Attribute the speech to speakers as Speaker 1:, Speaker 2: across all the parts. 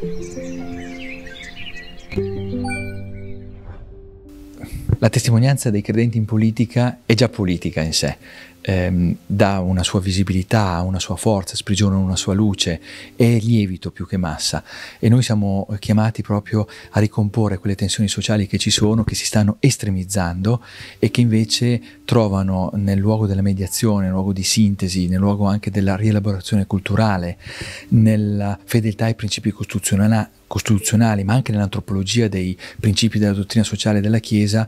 Speaker 1: Thank you. La testimonianza dei credenti in politica è già politica in sé, ehm, dà una sua visibilità, una sua forza, sprigiona una sua luce, è lievito più che massa e noi siamo chiamati proprio a ricomporre quelle tensioni sociali che ci sono, che si stanno estremizzando e che invece trovano nel luogo della mediazione, nel luogo di sintesi, nel luogo anche della rielaborazione culturale, nella fedeltà ai principi costituzionali costituzionali, ma anche nell'antropologia dei principi della dottrina sociale della Chiesa,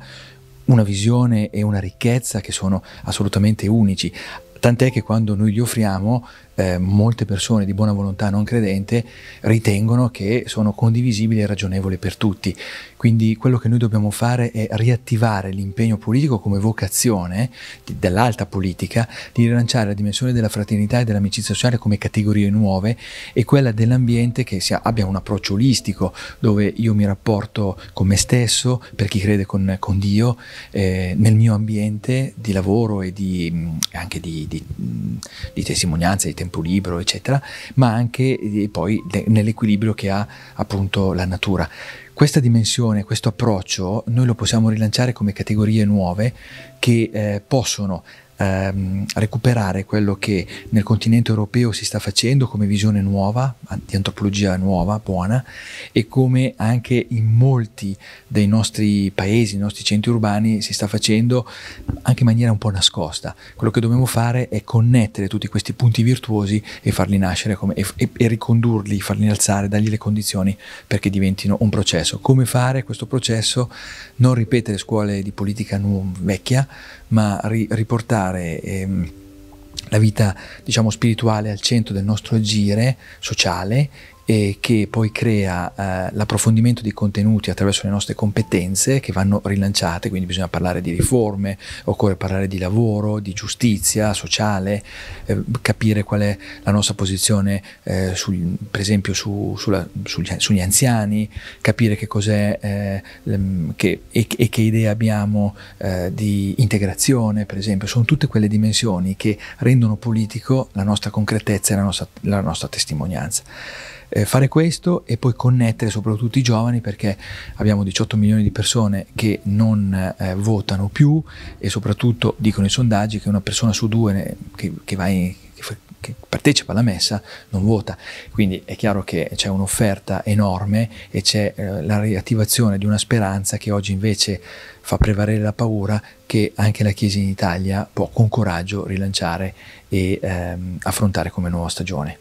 Speaker 1: una visione e una ricchezza che sono assolutamente unici. Tant'è che quando noi li offriamo eh, molte persone di buona volontà non credente ritengono che sono condivisibili e ragionevoli per tutti. Quindi quello che noi dobbiamo fare è riattivare l'impegno politico come vocazione dell'alta politica di rilanciare la dimensione della fraternità e dell'amicizia sociale come categorie nuove e quella dell'ambiente che sia, abbia un approccio olistico dove io mi rapporto con me stesso, per chi crede con, con Dio, eh, nel mio ambiente di lavoro e di, mm, anche di, di, mm, di testimonianza, di tempo libero, eccetera, ma anche eh, poi nell'equilibrio che ha appunto la natura. Questa dimensione, questo approccio, noi lo possiamo rilanciare come categorie nuove che eh, possono ehm, recuperare quello che nel continente europeo si sta facendo come visione nuova, di antropologia nuova, buona, e come anche in molti dei nostri paesi, i nostri centri urbani si sta facendo anche in maniera un po' nascosta. Quello che dobbiamo fare è connettere tutti questi punti virtuosi e farli nascere come, e, e, e ricondurli, farli alzare, dargli le condizioni perché diventino un processo. Come fare questo processo? Non ripetere scuole di politica nu- vecchia, ma ri- riportare portare ehm, la vita diciamo spirituale al centro del nostro agire sociale e che poi crea eh, l'approfondimento di contenuti attraverso le nostre competenze che vanno rilanciate, quindi bisogna parlare di riforme, occorre parlare di lavoro, di giustizia sociale, eh, capire qual è la nostra posizione eh, sul, per esempio su, sulla, sugli, sugli, anziani, capire che cos'è eh, che, e, e, che idee abbiamo eh, di integrazione, per esempio, sono tutte quelle dimensioni che rendono politico la nostra concretezza e la nostra, la nostra testimonianza eh, fare questo e poi connettere soprattutto i giovani perché abbiamo 18 milioni di persone che non eh, votano più e soprattutto dicono i sondaggi che una persona su due eh, che, che va in, che partecipa alla messa non vota. Quindi è chiaro che c'è un'offerta enorme e c'è eh, la riattivazione di una speranza che oggi invece fa prevalere la paura che anche la Chiesa in Italia può con coraggio rilanciare e ehm, affrontare come nuova stagione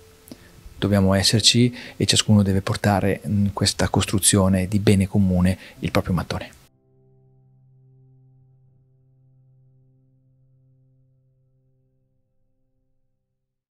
Speaker 1: dobbiamo esserci e ciascuno deve portare in mm, questa costruzione di bene comune il proprio mattone.